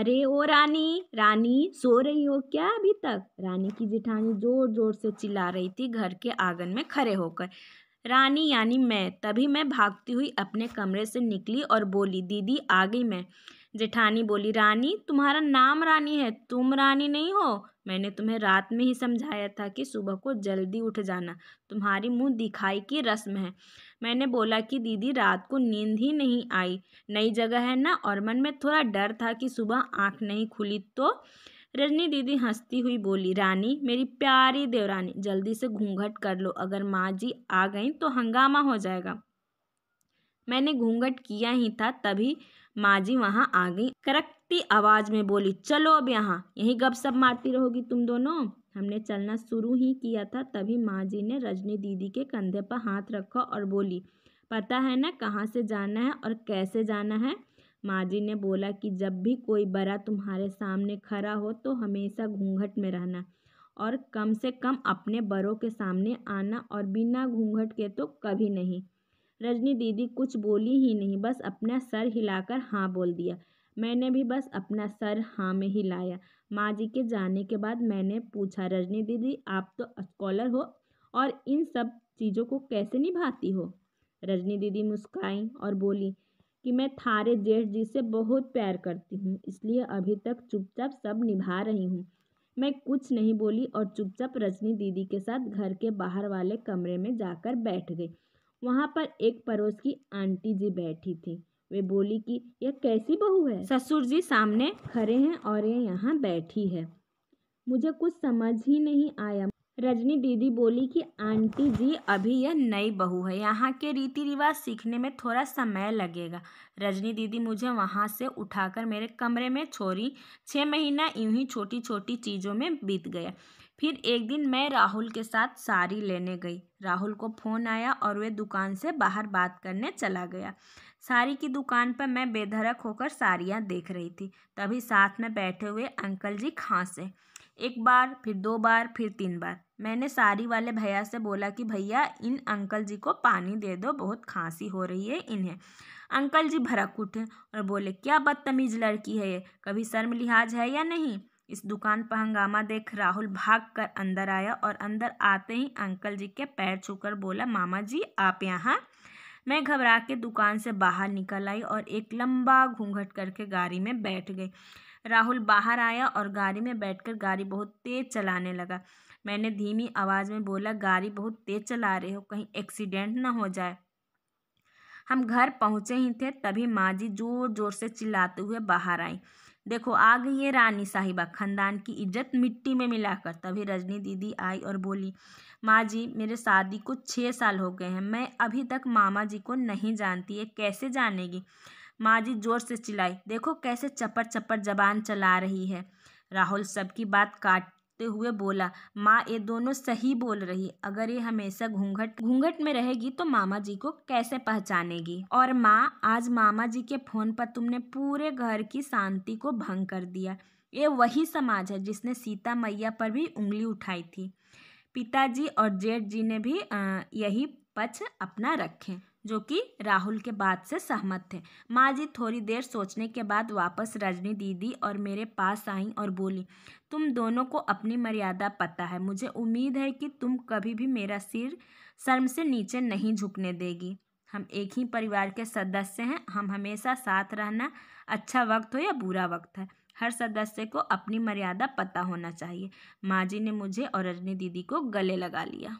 अरे ओ रानी रानी सो रही हो क्या अभी तक रानी की जिठानी जोर जोर से चिल्ला रही थी घर के आंगन में खड़े होकर रानी यानी मैं तभी मैं भागती हुई अपने कमरे से निकली और बोली दीदी आ गई मैं जेठानी बोली रानी तुम्हारा नाम रानी है तुम रानी नहीं हो मैंने तुम्हें रात में ही समझाया था कि सुबह को जल्दी उठ जाना तुम्हारी मुंह दिखाई की रस्म है मैंने बोला कि दीदी रात को नींद ही नहीं आई नई जगह है ना और मन में थोड़ा डर था कि सुबह आँख नहीं खुली तो रजनी दीदी हंसती हुई बोली रानी मेरी प्यारी देवरानी जल्दी से घूंघट कर लो अगर माँ जी आ गई तो हंगामा हो जाएगा मैंने घूंघट किया ही था तभी माँ जी वहाँ आ गई करकती आवाज़ में बोली चलो अब यहाँ यहीं गप सप मारती रहोगी तुम दोनों हमने चलना शुरू ही किया था तभी माँ जी ने रजनी दीदी के कंधे पर हाथ रखा और बोली पता है ना कहाँ से जाना है और कैसे जाना है माँ जी ने बोला कि जब भी कोई बड़ा तुम्हारे सामने खड़ा हो तो हमेशा घूंघट में रहना और कम से कम अपने बड़ों के सामने आना और बिना घूंघट के तो कभी नहीं रजनी दीदी कुछ बोली ही नहीं बस अपना सर हिलाकर हाँ बोल दिया मैंने भी बस अपना सर हाँ में हिलाया माँ जी के जाने के बाद मैंने पूछा रजनी दीदी आप तो स्कॉलर हो और इन सब चीज़ों को कैसे निभाती हो रजनी दीदी मुस्काई और बोली कि मैं थारे जेठ जी से बहुत प्यार करती हूँ इसलिए अभी तक चुपचाप सब निभा रही हूँ मैं कुछ नहीं बोली और चुपचाप रजनी दीदी के साथ घर के बाहर वाले कमरे में जाकर बैठ गई वहाँ पर एक पड़ोस की आंटी जी बैठी थी वे बोली कि यह कैसी बहू है ससुर जी सामने खड़े हैं और ये यहाँ बैठी है मुझे कुछ समझ ही नहीं आया रजनी दीदी बोली कि आंटी जी अभी यह नई बहू है यहाँ के रीति रिवाज सीखने में थोड़ा समय लगेगा रजनी दीदी मुझे वहाँ से उठाकर मेरे कमरे में छोड़ी छः महीना यूं ही छोटी छोटी चीज़ों में बीत गया फिर एक दिन मैं राहुल के साथ साड़ी लेने गई राहुल को फ़ोन आया और वे दुकान से बाहर बात करने चला गया साड़ी की दुकान पर मैं बेधड़क होकर साड़ियाँ देख रही थी तभी साथ में बैठे हुए अंकल जी खांसे एक बार फिर दो बार फिर तीन बार मैंने सारी वाले भैया से बोला कि भैया इन अंकल जी को पानी दे दो बहुत खांसी हो रही है इन्हें अंकल जी भड़क उठे और बोले क्या बदतमीज़ लड़की है ये कभी शर्म लिहाज है या नहीं इस दुकान पर हंगामा देख राहुल भाग कर अंदर आया और अंदर आते ही अंकल जी के पैर छूकर बोला मामा जी आप यहाँ मैं घबरा के दुकान से बाहर निकल आई और एक लंबा घूंघट करके गाड़ी में बैठ गई राहुल बाहर आया और गाड़ी में बैठकर गाड़ी बहुत तेज़ चलाने लगा मैंने धीमी आवाज़ में बोला गाड़ी बहुत तेज़ चला रहे हो कहीं एक्सीडेंट ना हो जाए हम घर पहुँचे ही थे तभी माँ जी ज़ोर ज़ोर से चिल्लाते हुए बाहर आई देखो आ गई है रानी साहिबा खानदान की इज्जत मिट्टी में मिलाकर तभी रजनी दीदी आई और बोली माँ जी मेरे शादी को छः साल हो गए हैं मैं अभी तक मामा जी को नहीं जानती है कैसे जानेगी माजी ज़ोर से चिल्लाई देखो कैसे चपर चपर जबान चला रही है राहुल सबकी बात काट ते हुए बोला माँ ये दोनों सही बोल रही अगर ये हमेशा घूंघट घूंघट में रहेगी तो मामा जी को कैसे पहचानेगी और माँ आज मामा जी के फोन पर तुमने पूरे घर की शांति को भंग कर दिया ये वही समाज है जिसने सीता मैया पर भी उंगली उठाई थी पिताजी और जेठ जी ने भी यही पक्ष अपना रखें जो कि राहुल के बात से सहमत थे माँ जी थोड़ी देर सोचने के बाद वापस रजनी दीदी और मेरे पास आई और बोली तुम दोनों को अपनी मर्यादा पता है मुझे उम्मीद है कि तुम कभी भी मेरा सिर शर्म से नीचे नहीं झुकने देगी हम एक ही परिवार के सदस्य हैं हम हमेशा साथ रहना अच्छा वक्त हो या बुरा वक्त है हर सदस्य को अपनी मर्यादा पता होना चाहिए माँ जी ने मुझे और रजनी दीदी को गले लगा लिया